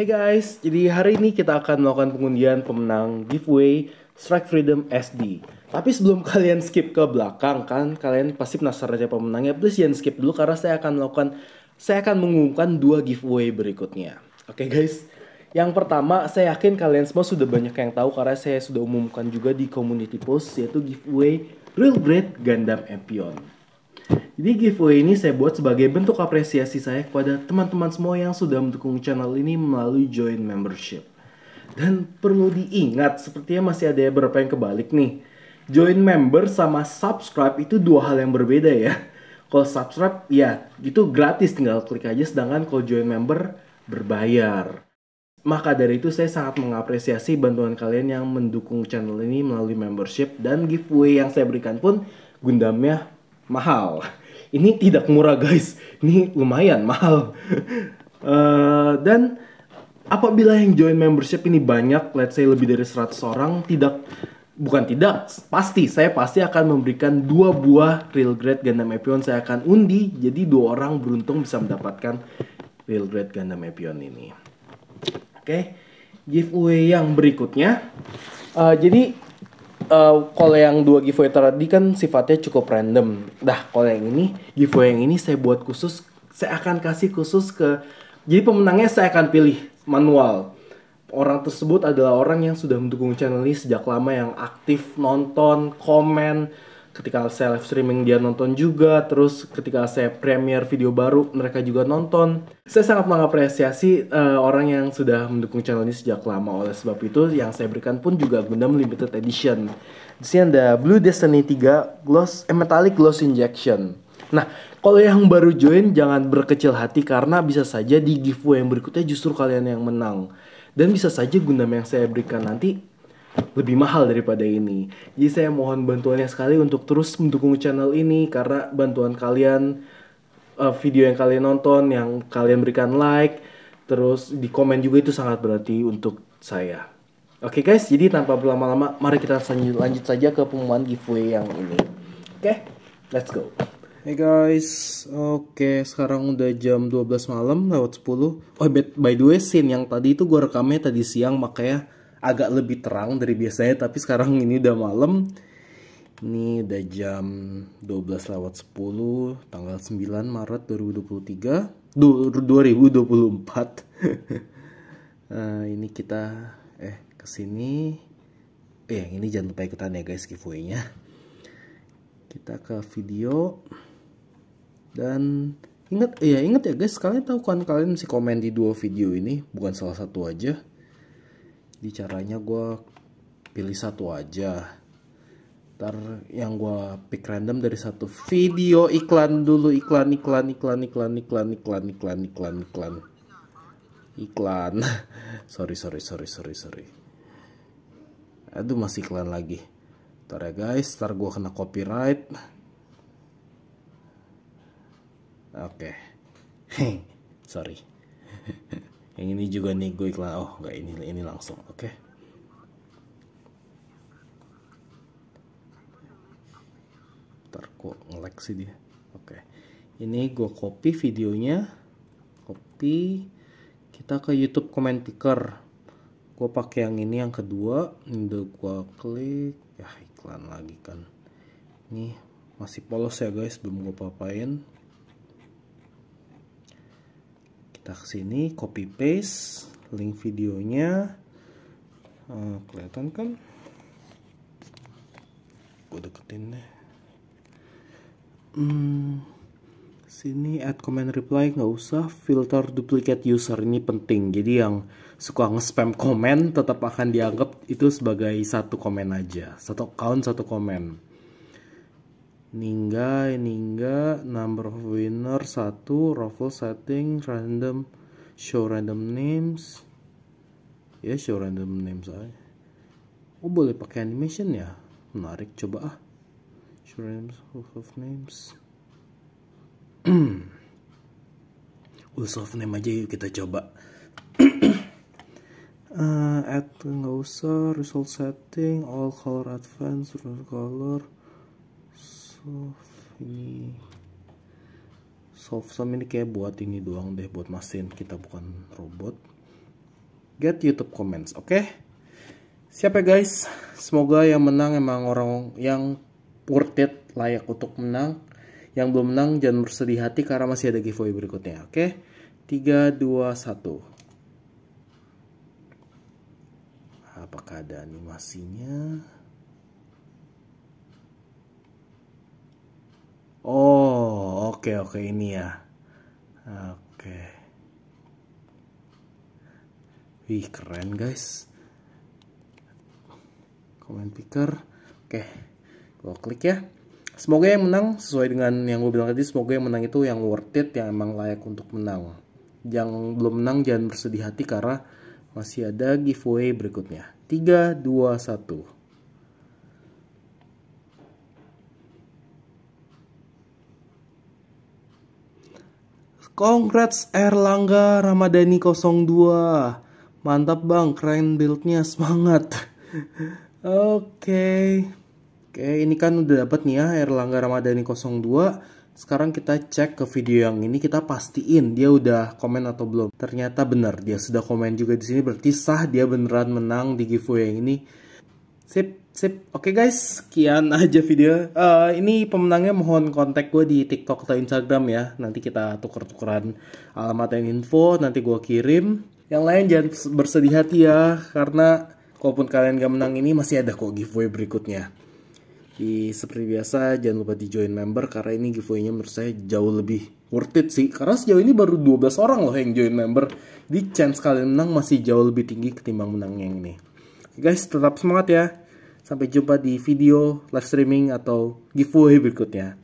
Hey guys, jadi hari ini kita akan melakukan pengundian pemenang giveaway Strike Freedom SD. Tapi sebelum kalian skip ke belakang kan, kalian pasti penasaran siapa pemenangnya. Please jangan skip dulu karena saya akan melakukan saya akan mengumumkan dua giveaway berikutnya. Oke okay guys, yang pertama, saya yakin kalian semua sudah banyak yang tahu karena saya sudah umumkan juga di community post yaitu giveaway Real Great Gundam Empion. Jadi giveaway ini saya buat sebagai bentuk apresiasi saya kepada teman-teman semua yang sudah mendukung channel ini melalui join membership. Dan perlu diingat, sepertinya masih ada beberapa yang kebalik nih. Join member sama subscribe itu dua hal yang berbeda ya. Kalau subscribe ya itu gratis tinggal klik aja sedangkan kalau join member berbayar. Maka dari itu saya sangat mengapresiasi bantuan kalian yang mendukung channel ini melalui membership dan giveaway yang saya berikan pun gundamnya mahal. Ini tidak murah guys, ini lumayan mahal. uh, dan apabila yang join membership ini banyak, let's say lebih dari 100 orang, tidak bukan tidak, pasti saya pasti akan memberikan dua buah Real Grade Gundam Epion saya akan undi. Jadi dua orang beruntung bisa mendapatkan Real Grade Gundam Epion ini. Oke, okay. giveaway yang berikutnya. Uh, jadi uh, kalau yang dua giveaway tadi kan sifatnya cukup random. Dah, kalau yang ini giveaway yang ini saya buat khusus, saya akan kasih khusus ke jadi pemenangnya saya akan pilih manual. Orang tersebut adalah orang yang sudah mendukung channel ini sejak lama yang aktif nonton, komen, ketika saya live streaming dia nonton juga terus ketika saya premiere video baru mereka juga nonton saya sangat mengapresiasi uh, orang yang sudah mendukung channel ini sejak lama oleh sebab itu yang saya berikan pun juga Gundam Limited Edition di sini ada Blue Destiny 3 gloss eh, metallic gloss injection Nah, kalau yang baru join jangan berkecil hati karena bisa saja di giveaway yang berikutnya justru kalian yang menang. Dan bisa saja Gundam yang saya berikan nanti lebih mahal daripada ini. Jadi saya mohon bantuannya sekali untuk terus mendukung channel ini karena bantuan kalian eh, video yang kalian nonton, yang kalian berikan like, terus di komen juga itu sangat berarti untuk saya. Oke okay guys, jadi tanpa berlama-lama, mari kita lanjut, lanjut saja ke pengumuman giveaway yang ini. Oke, okay, let's go. Hey guys, oke okay, sekarang udah jam 12 malam lewat 10 Oh by, by the way scene yang tadi itu gue rekamnya tadi siang makanya agak lebih terang dari biasanya tapi sekarang ini udah malam ini udah jam 12 lewat 10 tanggal 9 Maret 2023 2024 uh, ini kita eh kesini eh yang ini jangan lupa ikutan ya guys giveaway-nya kita ke video dan ingat ya ingat ya guys kalian tahu kan kalian mesti komen di dua video ini bukan salah satu aja jadi caranya gue pilih satu aja ntar yang gue pick random dari satu video iklan dulu iklan iklan iklan iklan iklan iklan iklan iklan iklan iklan sorry sorry sorry sorry sorry aduh masih iklan lagi ntar ya guys ntar gue kena copyright oke okay. sorry yang ini juga nih gue iklan oh nggak ini ini langsung oke okay. ntar kok ngelag sih dia oke okay. ini gue copy videonya copy kita ke YouTube comment picker gue pakai yang ini yang kedua ini gue klik ya iklan lagi kan ini masih polos ya guys belum gue papain kita ke sini copy paste link videonya uh, kelihatan kan gue deketin deh hmm, sini add comment reply nggak usah filter duplicate user ini penting jadi yang suka nge-spam komen tetap akan dianggap itu sebagai satu komen aja satu account satu komen Ningga Ningga Number of Winner satu. Raffle Setting Random Show Random Names Ya show random names aja Oh boleh pakai animation ya Menarik coba ah Show random Raffle of Names Wheels of Name aja yuk kita coba uh, Add nggak usah Result setting All color advance random color soft ini soft ini kayak buat ini doang deh buat mesin kita bukan robot get youtube comments oke okay? siapa ya guys semoga yang menang emang orang yang worth it layak untuk menang yang belum menang jangan bersedih hati karena masih ada giveaway berikutnya oke okay? 3 2 apakah ada animasinya Oh, oke okay, oke okay, ini ya. Oke. Okay. Wih, keren guys. Comment picker. Oke. Okay. Gua klik ya. Semoga yang menang sesuai dengan yang gue bilang tadi, semoga yang menang itu yang worth it, yang emang layak untuk menang. Yang belum menang jangan bersedih hati karena masih ada giveaway berikutnya. 3 2 1. Congrats Erlangga Ramadhani 02 Mantap bang, keren buildnya, semangat Oke okay. Oke, okay, ini kan udah dapet nih ya Erlangga Ramadhani 02 Sekarang kita cek ke video yang ini Kita pastiin dia udah komen atau belum Ternyata bener, dia sudah komen juga di sini Berarti sah dia beneran menang di giveaway yang ini Sip, sip. Oke okay guys, sekian aja video. Uh, ini pemenangnya mohon kontak gue di TikTok atau Instagram ya. Nanti kita tuker-tukeran alamat dan info, nanti gue kirim. Yang lain jangan bersedih hati ya, karena kalaupun kalian gak menang ini masih ada kok giveaway berikutnya. Di, seperti biasa, jangan lupa di join member karena ini giveaway-nya menurut saya jauh lebih worth it sih. Karena sejauh ini baru 12 orang loh yang join member. Di chance kalian menang masih jauh lebih tinggi ketimbang menang yang ini. Guys, tetap semangat ya. Sampai jumpa di video live streaming atau giveaway berikutnya.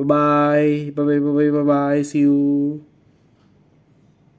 Bye-bye, bye-bye, bye-bye, bye see you.